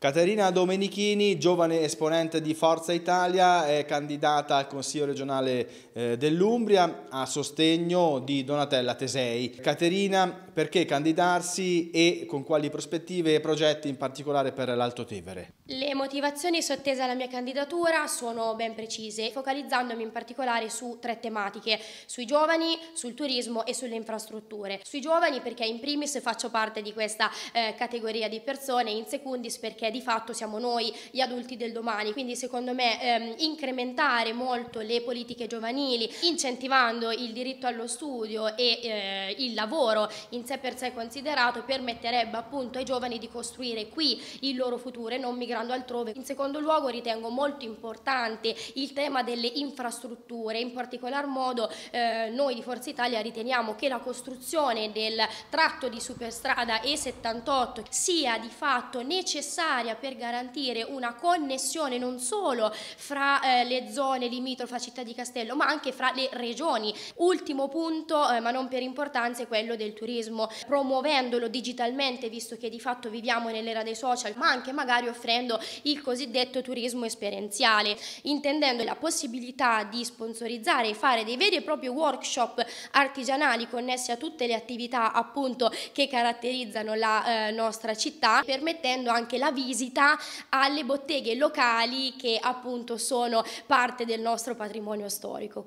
Caterina Domenichini, giovane esponente di Forza Italia, è candidata al Consiglio regionale eh, dell'Umbria a sostegno di Donatella Tesei. Caterina perché candidarsi e con quali prospettive e progetti in particolare per l'Alto Tevere. Le motivazioni sottese alla mia candidatura sono ben precise, focalizzandomi in particolare su tre tematiche, sui giovani, sul turismo e sulle infrastrutture. Sui giovani perché in primis faccio parte di questa eh, categoria di persone, in secundis perché di fatto siamo noi gli adulti del domani, quindi secondo me ehm, incrementare molto le politiche giovanili, incentivando il diritto allo studio e eh, il lavoro in sé per sé considerato permetterebbe appunto ai giovani di costruire qui il loro futuro e non migrando altrove. In secondo luogo ritengo molto importante il tema delle infrastrutture, in particolar modo eh, noi di Forza Italia riteniamo che la costruzione del tratto di superstrada E78 sia di fatto necessaria per garantire una connessione non solo fra eh, le zone limitrofe a Città di Castello ma anche fra le regioni. Ultimo punto, eh, ma non per importanza, è quello del turismo turismo, promuovendolo digitalmente visto che di fatto viviamo nell'era dei social, ma anche magari offrendo il cosiddetto turismo esperienziale, intendendo la possibilità di sponsorizzare e fare dei veri e propri workshop artigianali connessi a tutte le attività appunto che caratterizzano la eh, nostra città, permettendo anche la visita alle botteghe locali che appunto sono parte del nostro patrimonio storico.